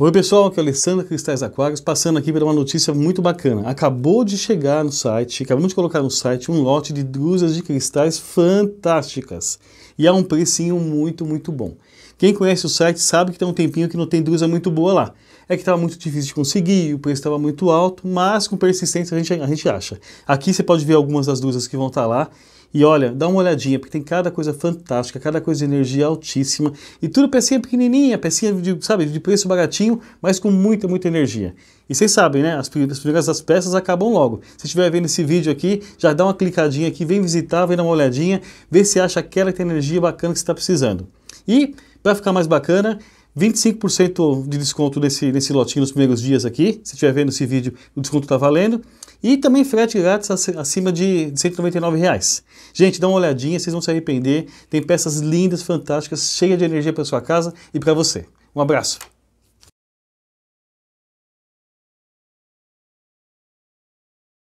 Oi pessoal, aqui é o Alessandro Cristais Aquários, passando aqui para uma notícia muito bacana. Acabou de chegar no site, acabamos de colocar no site um lote de drusas de cristais fantásticas e a um precinho muito, muito bom. Quem conhece o site sabe que tem um tempinho que não tem drusa muito boa lá. É que estava muito difícil de conseguir, o preço estava muito alto, mas com persistência a gente, a gente acha. Aqui você pode ver algumas das drusas que vão estar tá lá e olha, dá uma olhadinha, porque tem cada coisa fantástica, cada coisa de energia altíssima. E tudo pecinha pequenininha, pecinha de, sabe, de preço baratinho, mas com muita, muita energia. E vocês sabem, né? As primeiras as peças acabam logo. Se estiver vendo esse vídeo aqui, já dá uma clicadinha aqui, vem visitar, vem dar uma olhadinha, vê se acha aquela que tem energia bacana que você está precisando. E, para ficar mais bacana, 25% de desconto nesse, nesse lotinho nos primeiros dias aqui. Se estiver vendo esse vídeo, o desconto está valendo. E também frete grátis acima de R$ 199. Reais. Gente, dá uma olhadinha, vocês vão se arrepender. Tem peças lindas, fantásticas, cheias de energia para sua casa e para você. Um abraço.